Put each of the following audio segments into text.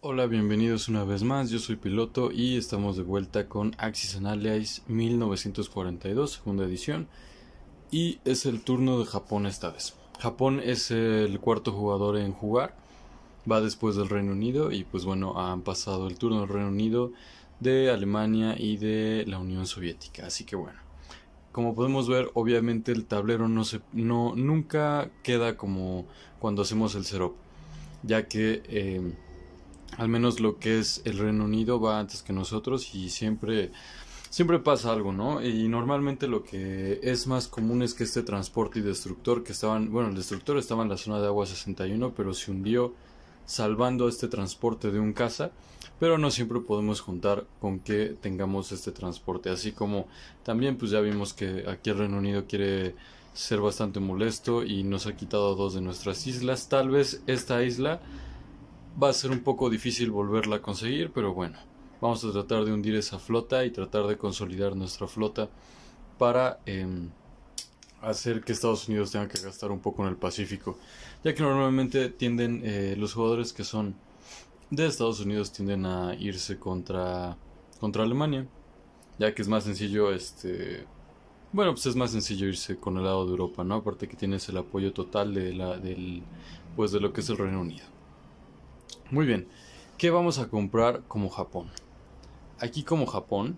Hola, bienvenidos una vez más. Yo soy piloto y estamos de vuelta con Axis Analyze 1942, segunda edición. Y es el turno de Japón esta vez. Japón es el cuarto jugador en jugar. Va después del Reino Unido y pues bueno, han pasado el turno del Reino Unido, de Alemania y de la Unión Soviética. Así que bueno, como podemos ver, obviamente el tablero no se, no, nunca queda como cuando hacemos el setup, ya que... Eh, al menos lo que es el Reino Unido va antes que nosotros y siempre siempre pasa algo, ¿no? Y normalmente lo que es más común es que este transporte y destructor que estaban, bueno, el destructor estaba en la zona de agua 61, pero se hundió salvando este transporte de un caza, pero no siempre podemos contar con que tengamos este transporte, así como también pues ya vimos que aquí el Reino Unido quiere ser bastante molesto y nos ha quitado dos de nuestras islas, tal vez esta isla Va a ser un poco difícil volverla a conseguir, pero bueno, vamos a tratar de hundir esa flota y tratar de consolidar nuestra flota para em, hacer que Estados Unidos tenga que gastar un poco en el Pacífico, ya que normalmente tienden eh, los jugadores que son de Estados Unidos tienden a irse contra contra Alemania, ya que es más sencillo este bueno, pues es más sencillo irse con el lado de Europa, ¿no? Aparte que tienes el apoyo total de la del pues de lo que es el Reino Unido. Muy bien, ¿qué vamos a comprar como Japón? Aquí como Japón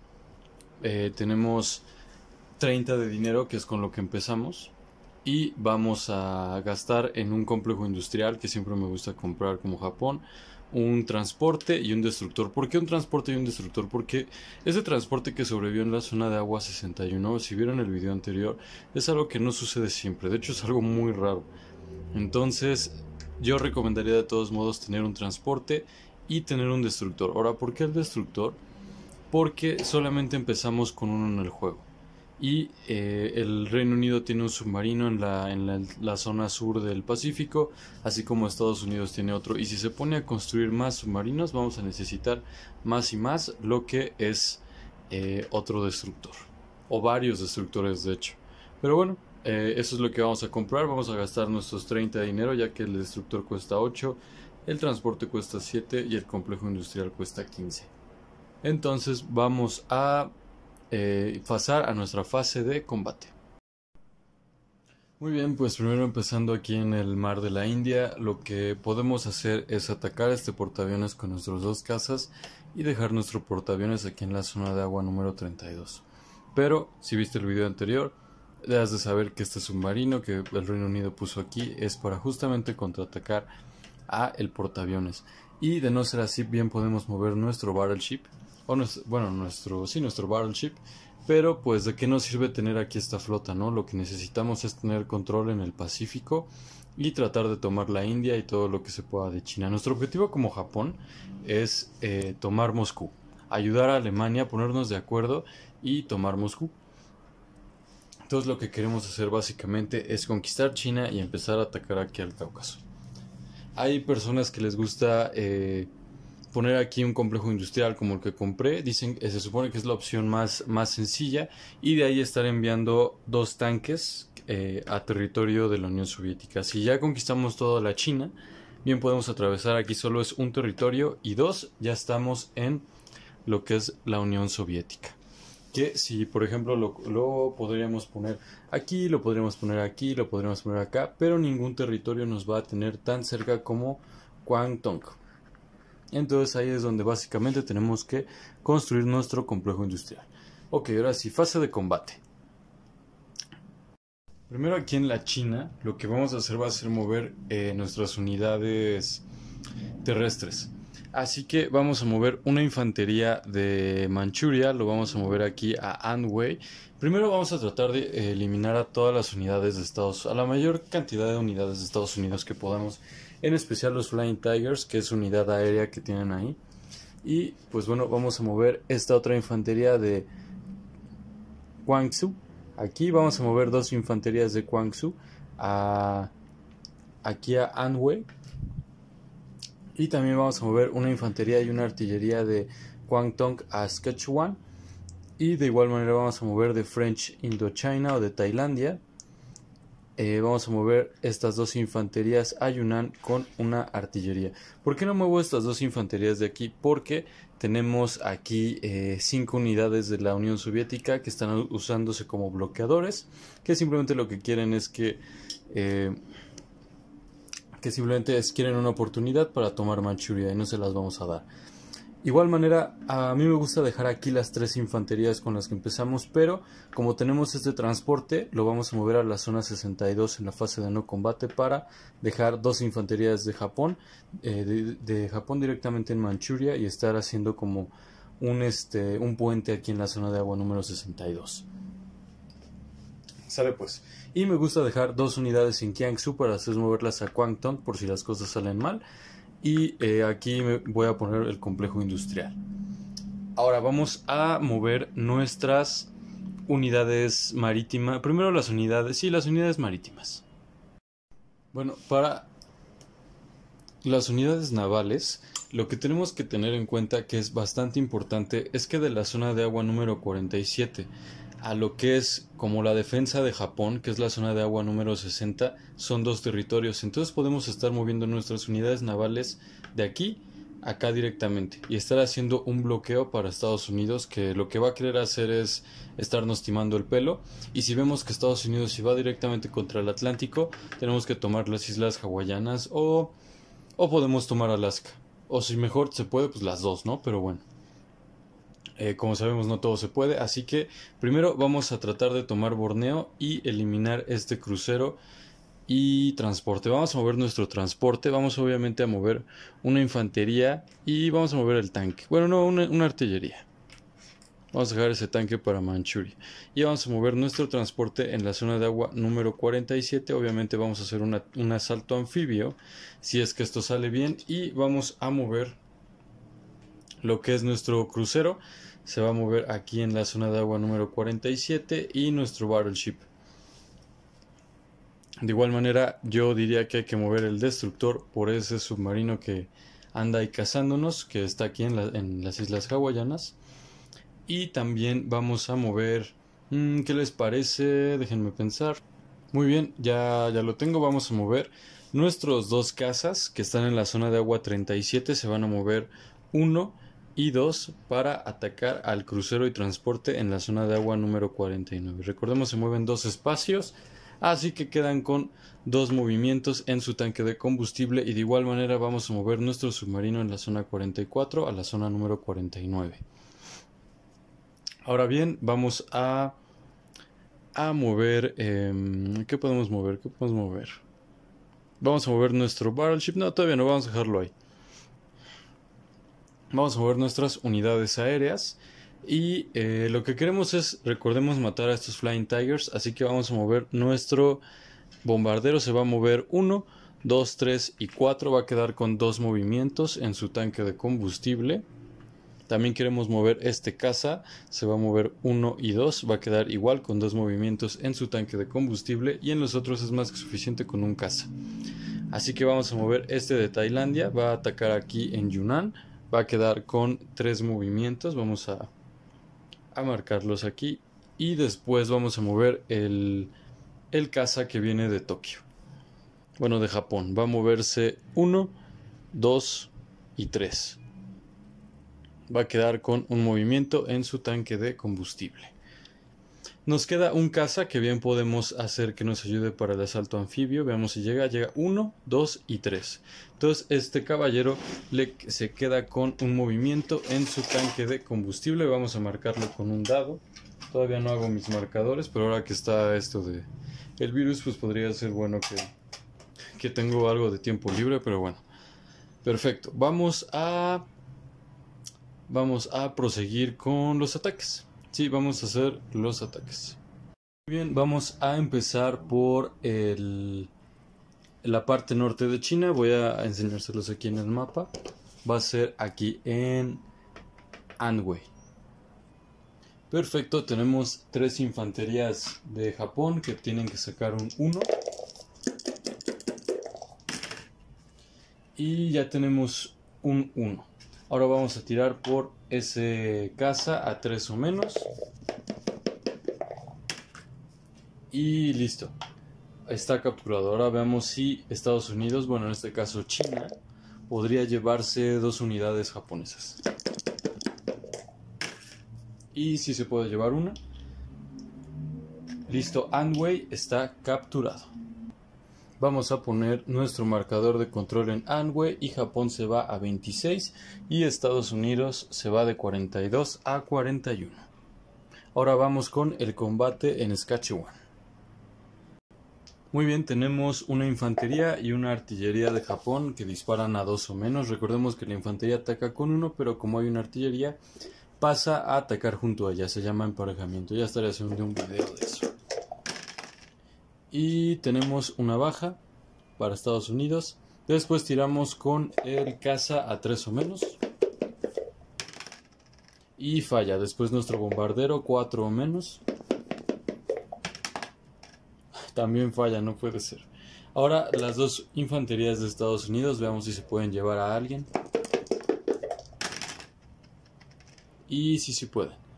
eh, tenemos 30 de dinero, que es con lo que empezamos, y vamos a gastar en un complejo industrial que siempre me gusta comprar como Japón, un transporte y un destructor. ¿Por qué un transporte y un destructor? Porque ese transporte que sobrevivió en la zona de agua 61, si vieron el video anterior, es algo que no sucede siempre, de hecho es algo muy raro. Entonces, yo recomendaría de todos modos tener un transporte y tener un destructor. Ahora, ¿por qué el destructor? Porque solamente empezamos con uno en el juego. Y eh, el Reino Unido tiene un submarino en, la, en la, zona sur del Pacífico, así como Estados Unidos tiene otro. Y si se pone a construir más submarinos, vamos a necesitar más y más lo que es eh, otro destructor. O varios destructores, de hecho. Pero bueno, eh, eso es lo que vamos a comprar. Vamos a gastar nuestros 30 de dinero ya que el destructor cuesta 8, el transporte cuesta 7 y el complejo industrial cuesta 15. Entonces vamos a eh, pasar a nuestra fase de combate. Muy bien, pues primero empezando aquí en el mar de la India, lo que podemos hacer es atacar este portaaviones con nuestros dos casas y dejar nuestro portaaviones aquí en la zona de agua número 32. Pero si viste el video anterior, Has de saber que este submarino que el Reino Unido puso aquí es para justamente contraatacar a el portaaviones. Y de no ser así, bien podemos mover nuestro battleship. O bueno, nuestro, sí, nuestro battleship. Pero pues de qué nos sirve tener aquí esta flota, ¿no? Lo que necesitamos es tener control en el Pacífico y tratar de tomar la India y todo lo que se pueda de China. Nuestro objetivo como Japón es eh, tomar Moscú, ayudar a Alemania, a ponernos de acuerdo y tomar Moscú. Entonces lo que queremos hacer básicamente es conquistar China y empezar a atacar aquí al Cáucaso. Hay personas que les gusta eh, poner aquí un complejo industrial como el que compré. Dicen, que se supone que es la opción más, más sencilla y de ahí estar enviando dos tanques eh, a territorio de la Unión Soviética. Si ya conquistamos toda la China, bien podemos atravesar aquí solo es un territorio y dos, ya estamos en lo que es la Unión Soviética que si por ejemplo lo, podríamos poner aquí, lo podríamos poner aquí, lo podríamos poner acá, pero ningún territorio nos va a tener tan cerca como Guangdong. Entonces ahí es donde básicamente tenemos que construir nuestro complejo industrial. Ok, ahora sí, fase de combate. Primero aquí en la China lo que vamos a hacer va a ser mover eh, nuestras unidades terrestres. Así que vamos a mover una infantería de Manchuria, lo vamos a mover aquí a Anwei. Primero vamos a tratar de eliminar a todas las unidades de Estados a la mayor cantidad de unidades de Estados Unidos que podamos, en especial los Flying Tigers, que es unidad aérea que tienen ahí. Y pues bueno, vamos a mover esta otra infantería de Guangzhou. Aquí vamos a mover dos infanterías de Guangzhou a aquí a Anwei y también vamos a mover una infantería y una artillería de Guangdong a Sichuan. Y de igual manera vamos a mover de French Indochina o de Tailandia. Eh, vamos a mover estas dos infanterías a Yunnan con una artillería. ¿Por qué no muevo estas dos infanterías de aquí? Porque tenemos aquí eh, cinco unidades de la Unión Soviética que están usándose como bloqueadores, que simplemente lo que quieren es que eh, que simplemente quieren una oportunidad para tomar Manchuria y no se las vamos a dar. Igual manera, a mí me gusta dejar aquí las tres infanterías con las que empezamos, pero como tenemos este transporte, lo vamos a mover a la zona 62 en la fase de no combate para dejar dos infanterías de Japón, eh, de, Japón directamente en Manchuria y estar haciendo como un, este, un puente aquí en la zona de agua número 62. Sale pues. Y me gusta dejar dos unidades en Kiangsu para hacer moverlas a Kwangtong por si las cosas salen mal. Y eh, aquí me voy a poner el complejo industrial. Ahora vamos a mover nuestras unidades marítimas. Primero las unidades, sí, las unidades marítimas. Bueno, para las unidades navales, lo que tenemos que tener en cuenta que es bastante importante es que de la zona de agua número 47 a lo que es como la defensa de Japón, que es la zona de agua número 60, son dos territorios. Entonces podemos estar moviendo nuestras unidades navales de aquí a acá directamente y estar haciendo un bloqueo para Estados Unidos que lo que va a querer hacer es estarnos timando el pelo y si vemos que Estados Unidos se va directamente contra el Atlántico tenemos que tomar las islas hawaianas o, o podemos tomar Alaska o si mejor se puede pues las dos no pero bueno eh, como sabemos no todo se puede, así que primero vamos a tratar de tomar Borneo y eliminar este crucero y transporte. Vamos a mover nuestro transporte, vamos obviamente a mover una infantería y vamos a mover el tanque. Bueno, no, una, artillería. Vamos a dejar ese tanque para Manchuria. Y vamos a mover nuestro transporte en la zona de agua número 47. Obviamente vamos a hacer un asalto anfibio. Si es que esto sale bien. Y vamos a mover lo que es nuestro crucero se va a mover aquí en la zona de agua número 47 y nuestro Battleship. De igual manera, yo diría que hay que mover el destructor por ese submarino que anda ahí cazándonos, que está aquí en, las Islas Hawaianas. Y también vamos a mover... Mm, ¿Qué les parece? Déjenme pensar. Muy bien, ya, ya lo tengo, vamos a mover. Nuestros dos casas que están en la zona de agua 37 se van a mover uno y 2 para atacar al crucero y transporte en la zona de agua número 49. Recordemos, se mueven dos espacios, así que quedan con dos movimientos en su tanque de combustible y de igual manera vamos a mover nuestro submarino en la zona 44 a la zona número 49. Ahora bien, vamos a, a mover... Em, ¿Qué podemos mover? ¿Qué podemos mover? Vamos a mover nuestro battleship. No, todavía no, vamos a dejarlo ahí. Vamos a mover nuestras unidades aéreas. Y eh, lo que queremos es, recordemos, matar a estos Flying Tigers. Así que vamos a mover nuestro bombardero. Se va a mover 1, 2, 3 y 4. Va a quedar con dos movimientos en su tanque de combustible. También queremos mover este caza. Se va a mover 1 y 2. Va a quedar igual con dos movimientos en su tanque de combustible. Y en los otros es más que suficiente con un caza. Así que vamos a mover este de Tailandia. Va a atacar aquí en Yunnan va a quedar con tres movimientos. Vamos a, a marcarlos aquí. Y después vamos a mover el, el caza que viene de Tokio. Bueno, de Japón. Va a moverse uno, dos y tres. Va a quedar con un movimiento en su tanque de combustible. Nos queda un caza que bien podemos hacer que nos ayude para el asalto anfibio. Veamos si llega. Llega 1, 2 y 3. Entonces este caballero le, se queda con un movimiento en su tanque de combustible. Vamos a marcarlo con un dado. Todavía no hago mis marcadores, pero ahora que está esto de el virus, pues podría ser bueno que, que tengo algo de tiempo libre, pero bueno. Perfecto. Vamos a... Vamos a proseguir con los ataques. Sí, vamos a hacer los ataques. Muy bien, vamos a empezar por la parte norte de China. Voy a enseñárselos aquí en el mapa. Va a ser aquí en Anhui. Perfecto, tenemos tres infanterías de Japón que tienen que sacar un 1. Y ya tenemos un 1. Ahora vamos a tirar por ese casa a tres o menos. Y listo. Está capturado. Ahora veamos si Estados Unidos, bueno en este caso China, podría llevarse dos unidades japonesas. Y si se puede llevar una. Listo, Anway está capturado. Vamos a poner nuestro marcador de control en Anhue y Japón se va a 26 y Estados Unidos se va de 42 a 41. Ahora vamos con el combate en Saskatchewan. Muy bien, tenemos una infantería y una artillería de Japón que disparan a dos o menos. Recordemos que la infantería ataca con uno, pero como hay una artillería, pasa a atacar junto a ella. Se llama emparejamiento. Ya estaré haciendo un video de eso y tenemos una baja para Estados Unidos. Después tiramos con el caza a 3 o menos. Y falla. Después nuestro bombardero 4 o menos. También falla, no puede ser. Ahora las dos infanterías de Estados Unidos. Veamos si se pueden llevar a alguien. Y si se puede pueden.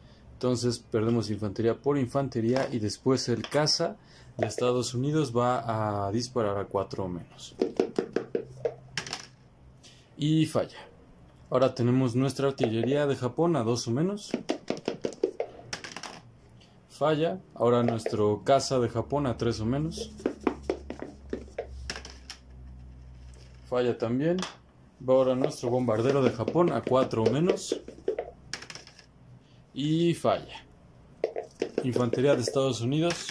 Entonces perdemos infantería por infantería y después el caza de Estados Unidos va a disparar a 4 o menos. Y falla. Ahora tenemos nuestra artillería de Japón a 2 o menos. Falla. Ahora nuestro caza de Japón a 3 o menos. Falla también. Va ahora nuestro bombardero de Japón a 4 o menos. Y falla. Infantería de Estados Unidos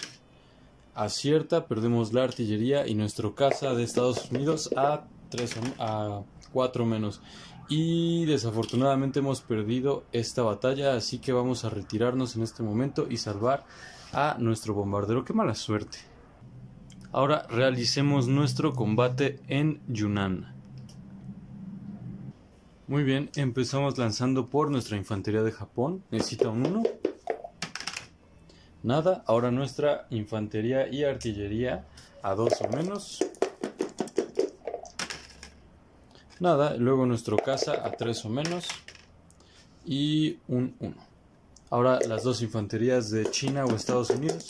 acierta, perdemos la artillería y nuestro caza de Estados Unidos a, 3, a 4 menos. Y desafortunadamente hemos perdido esta batalla, así que vamos a retirarnos en este momento y salvar a nuestro bombardero. Qué mala suerte. Ahora realicemos nuestro combate en Yunnan. Muy bien, empezamos lanzando por nuestra infantería de Japón. Necesita un 1. Nada, ahora nuestra infantería y artillería a 2 o menos. Nada, luego nuestro caza a 3 o menos. Y un 1. Ahora las dos infanterías de China o Estados Unidos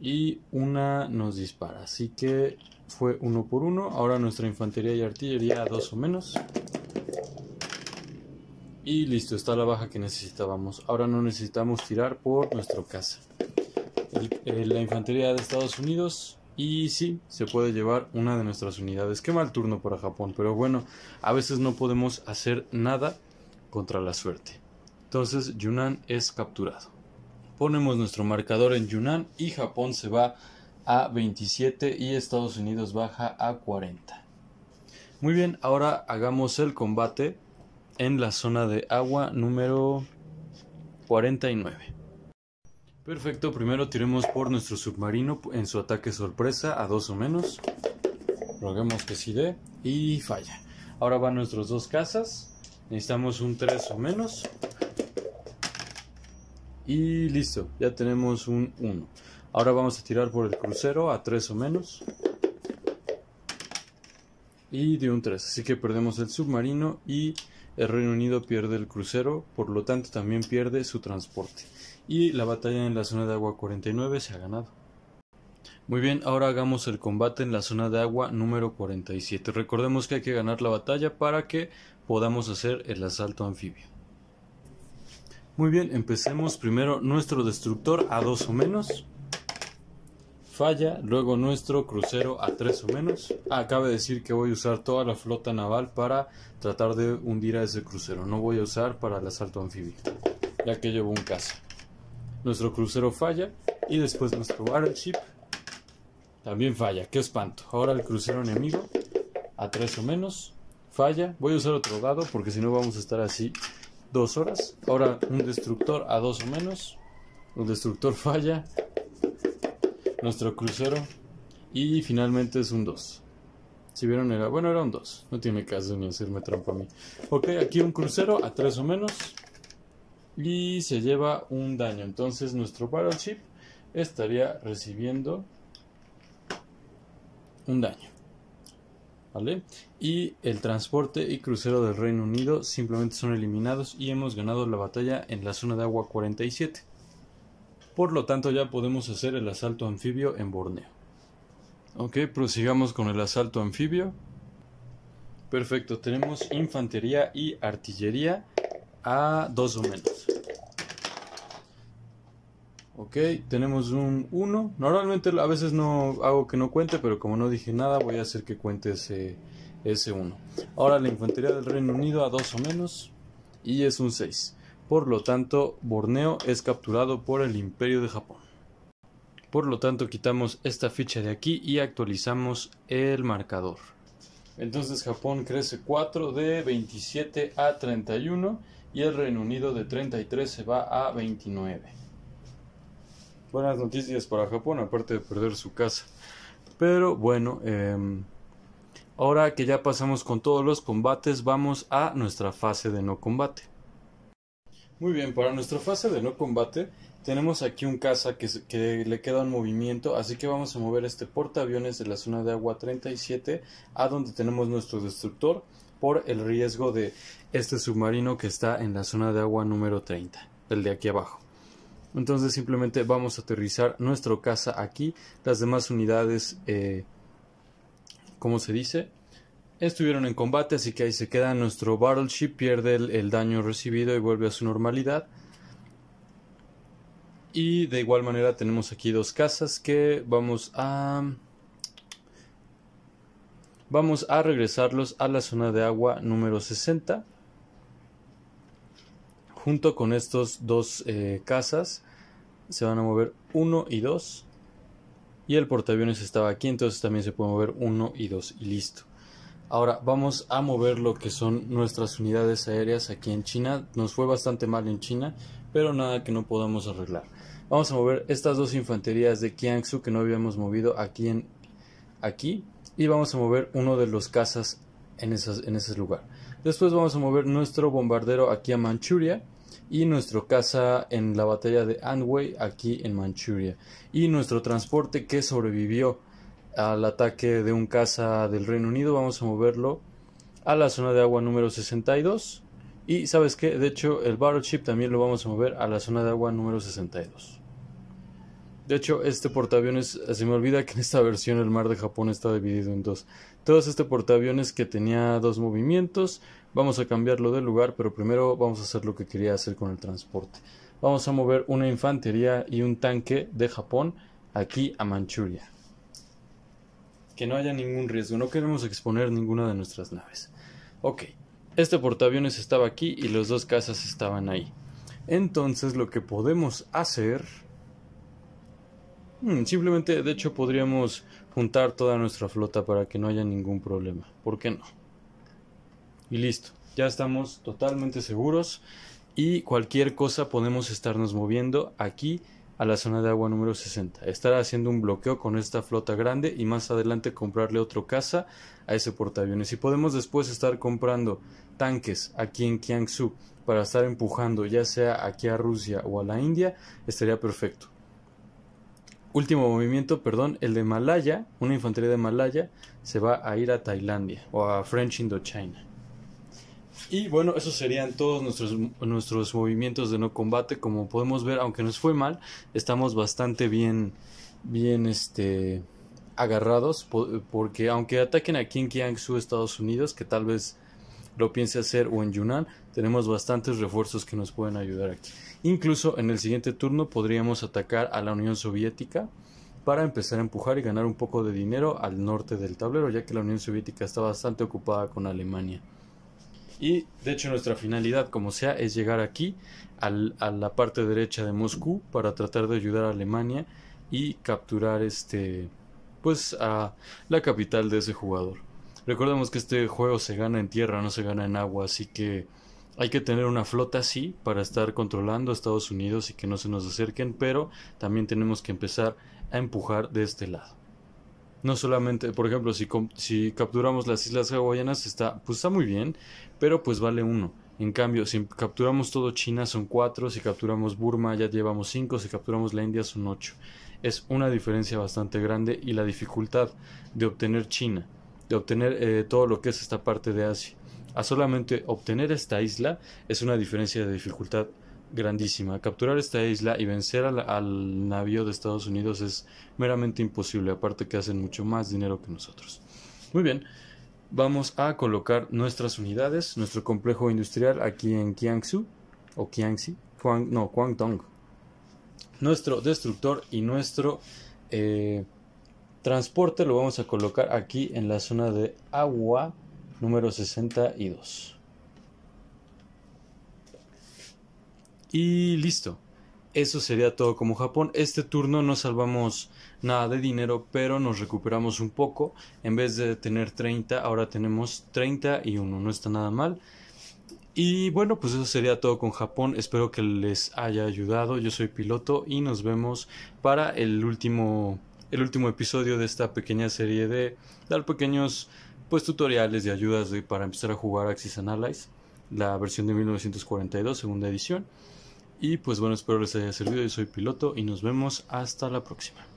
y una nos dispara. Así que fue uno por uno. Ahora nuestra infantería y artillería dos o menos. Y listo, está la baja que necesitábamos. Ahora no necesitamos tirar por nuestro casa. la infantería de Estados Unidos. Y sí, se puede llevar una de nuestras unidades. Qué mal turno para Japón. Pero bueno, a veces no podemos hacer nada contra la suerte. Entonces Yunnan es capturado. Ponemos nuestro marcador en Yunnan y Japón se va a 27 y Estados Unidos baja a 40. Muy bien, ahora hagamos el combate en la zona de agua número 49. Perfecto, primero tiremos por nuestro submarino en su ataque sorpresa a dos o menos. Roguemos que sí dé y falla. Ahora van nuestros dos casas. Necesitamos un 3 o menos. Y listo, ya tenemos un 1. Ahora vamos a tirar por el crucero a 3 o menos. Y de un 3. Así que perdemos el submarino y el Reino Unido pierde el crucero. Por lo tanto, también pierde su transporte. Y la batalla en la zona de agua 49 se ha ganado. Muy bien, ahora hagamos el combate en la zona de agua número 47. Recordemos que hay que ganar la batalla para que podamos hacer el asalto anfibio. Muy bien, empecemos primero nuestro destructor a 2 o menos. Falla, luego nuestro crucero a 3 o menos. Acabe ah, de decir que voy a usar toda la flota naval para tratar de hundir a ese crucero. No voy a usar para el asalto anfibio, ya que llevo un caso. Nuestro crucero falla y después nuestro battleship también falla. ¡Qué espanto! Ahora el crucero enemigo a 3 o menos falla. Voy a usar otro dado porque si no vamos a estar así dos horas. Ahora un destructor a dos o menos. un destructor falla. Nuestro crucero. Y finalmente es un 2. Si vieron, era bueno, era un dos, No tiene caso ni hacerme trampa a mí. Ok, aquí un crucero a tres o menos. Y se lleva un daño. Entonces nuestro chip estaría recibiendo un daño. Y el transporte y crucero del Reino Unido simplemente son eliminados y hemos ganado la batalla en la zona de agua 47. Por lo tanto ya podemos hacer el asalto anfibio en Borneo. Ok, prosigamos con el asalto anfibio. Perfecto, tenemos infantería y artillería a dos o menos. Ok, tenemos un 1. Normalmente a veces no hago que no cuente, pero como no dije nada, voy a hacer que cuente ese, ese 1. Ahora la infantería del Reino Unido a 2 o menos y es un 6. Por lo tanto, Borneo es capturado por el Imperio de Japón. Por lo tanto, quitamos esta ficha de aquí y actualizamos el marcador. Entonces Japón crece 4 de 27 a 31 y el Reino Unido de 33 se va a 29 buenas noticias para Japón, aparte de perder su casa. Pero bueno, em, ahora que ya pasamos con todos los combates, vamos a nuestra fase de no combate. Muy bien, para nuestra fase de no combate tenemos aquí un caza que, que, le queda un movimiento, así que vamos a mover este portaaviones de la zona de agua 37 a donde tenemos nuestro destructor por el riesgo de este submarino que está en la zona de agua número 30, el de aquí abajo. Entonces simplemente vamos a aterrizar nuestro casa aquí. Las demás unidades, como eh, ¿cómo se dice? Estuvieron en combate, así que ahí se queda. Nuestro battleship pierde el, daño recibido y vuelve a su normalidad. Y de igual manera tenemos aquí dos casas que vamos a... Vamos a regresarlos a la zona de agua número 60 junto con estos dos eh, casas se van a mover uno y dos. y el portaaviones estaba aquí entonces también se puede mover uno y dos y listo ahora vamos a mover lo que son nuestras unidades aéreas aquí en China nos fue bastante mal en China pero nada que no podamos arreglar vamos a mover estas dos infanterías de Kiangsu que no habíamos movido aquí en aquí y vamos a mover uno de los casas en, en ese lugar después vamos a mover nuestro bombardero aquí a Manchuria y nuestro casa en la batalla de Anwei aquí en Manchuria y nuestro transporte que sobrevivió al ataque de un caza del Reino Unido vamos a moverlo a la zona de agua número 62 y sabes que de hecho el battleship también lo vamos a mover a la zona de agua número 62 de hecho, este portaaviones, eh, se me olvida que en esta versión el mar de Japón está dividido en dos. Todos este portaaviones que tenía dos movimientos, vamos a cambiarlo de lugar, pero primero vamos a hacer lo que quería hacer con el transporte. Vamos a mover una infantería y un tanque de Japón aquí a Manchuria. Que no haya ningún riesgo, no queremos exponer ninguna de nuestras naves. Ok, este portaaviones estaba aquí y los dos casas estaban ahí. Entonces lo que podemos hacer Mm, simplemente, de hecho, podríamos juntar toda nuestra flota para que no haya ningún problema. ¿Por qué no? Y listo. Ya estamos totalmente seguros. Y cualquier cosa podemos estarnos moviendo aquí a la zona de agua número 60. Estar haciendo un bloqueo con esta flota grande y más adelante comprarle otro caza a ese portaaviones. Y podemos después estar comprando tanques aquí en Kiangsu para estar empujando ya sea aquí a Rusia o a la India. Estaría perfecto último movimiento, perdón, el de Malaya, una infantería de Malaya, se va a ir a Tailandia o a French Indochina. Y bueno, esos serían todos nuestros, nuestros movimientos de no combate. Como podemos ver, aunque nos fue mal, estamos bastante bien, bien este, agarrados. porque aunque ataquen aquí en Kiangsu, Estados Unidos, que tal vez lo piense hacer o en Yunnan, tenemos bastantes refuerzos que nos pueden ayudar aquí. Incluso en el siguiente turno podríamos atacar a la Unión Soviética para empezar a empujar y ganar un poco de dinero al norte del tablero, ya que la Unión Soviética está bastante ocupada con Alemania. Y de hecho nuestra finalidad, como sea, es llegar aquí, a la parte derecha de Moscú, para tratar de ayudar a Alemania y capturar este, pues, a la capital de ese jugador. Recordemos que este juego se gana en tierra, no se gana en agua, así que hay que tener una flota, así para estar controlando a Estados Unidos y que no se nos acerquen, pero también tenemos que empezar a empujar de este lado. No solamente, por ejemplo, si, capturamos las islas hawaianas, está, pues está muy bien, pero pues vale uno. En cambio, si capturamos todo China son cuatro, si capturamos Burma ya llevamos cinco, si capturamos la India son ocho. Es una diferencia bastante grande y la dificultad de obtener China, de obtener eh, todo lo que es esta parte de Asia a solamente obtener esta isla es una diferencia de dificultad grandísima. Capturar esta isla y vencer al, navío de Estados Unidos es meramente imposible, aparte que hacen mucho más dinero que nosotros. Muy bien, vamos a colocar nuestras unidades, nuestro complejo industrial aquí en Kiangsu o Kiangxi, no, Guangdong. Nuestro destructor y nuestro eh, transporte lo vamos a colocar aquí en la zona de agua número 62. Y listo. Eso sería todo como Japón. Este turno no salvamos nada de dinero, pero nos recuperamos un poco. En vez de tener 30, ahora tenemos 31. No está nada mal. Y bueno, pues eso sería todo con Japón. Espero que les haya ayudado. Yo soy piloto y nos vemos para el último, el último episodio de esta pequeña serie de dar pequeños pues tutoriales de ayudas para empezar a jugar Axis Allies. la versión de 1942, segunda edición. Y pues bueno, espero les haya servido. Yo soy piloto y nos vemos hasta la próxima.